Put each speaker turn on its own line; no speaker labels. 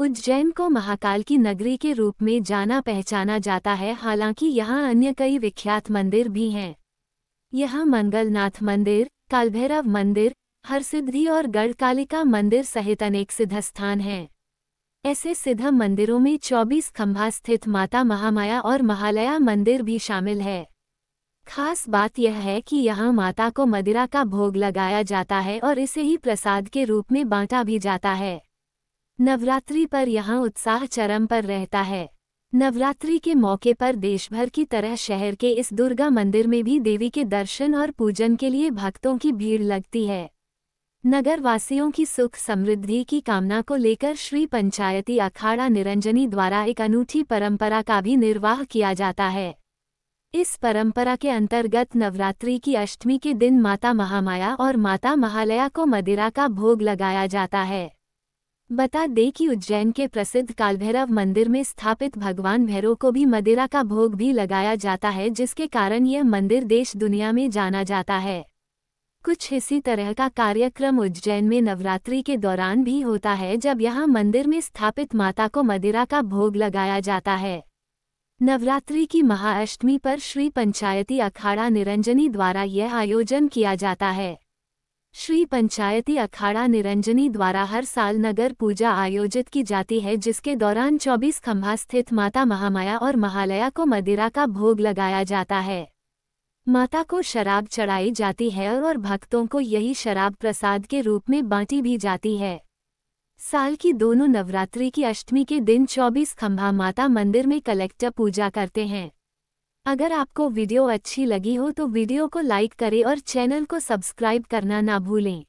उज्जैन को महाकाल की नगरी के रूप में जाना पहचाना जाता है हालांकि यहाँ अन्य कई विख्यात मंदिर भी हैं यह मंगलनाथ मंदिर कालभैरव मंदिर हरसिद्धि और गढ़कालिका मंदिर सहित अनेक सिद्ध स्थान हैं ऐसे सिद्ध मंदिरों में 24 खंभा स्थित माता महामाया और महालया मंदिर भी शामिल है खास बात यह है कि यहाँ माता को मदिरा का भोग लगाया जाता है और इसे ही प्रसाद के रूप में बांटा भी जाता है नवरात्रि पर यहाँ उत्साह चरम पर रहता है नवरात्रि के मौके पर देशभर की तरह शहर के इस दुर्गा मंदिर में भी देवी के दर्शन और पूजन के लिए भक्तों की भीड़ लगती है नगर वासियों की सुख समृद्धि की कामना को लेकर श्री पंचायती अखाड़ा निरंजनी द्वारा एक अनूठी परंपरा का भी निर्वाह किया जाता है इस परंपरा के अंतर्गत नवरात्रि की अष्टमी के दिन माता महामाया और माता महालया को मदिरा का भोग लगाया जाता है बता दे कि उज्जैन के प्रसिद्ध कालभैरव मंदिर में स्थापित भगवान भैरव को भी मदिरा का भोग भी लगाया जाता है जिसके कारण यह मंदिर देश दुनिया में जाना जाता है कुछ इसी तरह का कार्यक्रम उज्जैन में नवरात्रि के दौरान भी होता है जब यहाँ मंदिर में स्थापित माता को मदिरा का भोग लगाया जाता है नवरात्रि की महाअष्टमी पर श्री पंचायती अखाड़ा निरंजनी द्वारा यह आयोजन किया जाता है श्री पंचायती अखाड़ा निरंजनी द्वारा हर साल नगर पूजा आयोजित की जाती है जिसके दौरान 24 खम्भा स्थित माता महामाया और महालया को मदिरा का भोग लगाया जाता है माता को शराब चढ़ाई जाती है और भक्तों को यही शराब प्रसाद के रूप में बांटी भी जाती है साल की दोनों नवरात्रि की अष्टमी के दिन 24 खम्भा माता मंदिर में कलेक्टर पूजा करते हैं अगर आपको वीडियो अच्छी लगी हो तो वीडियो को लाइक करें और चैनल को सब्सक्राइब करना ना भूलें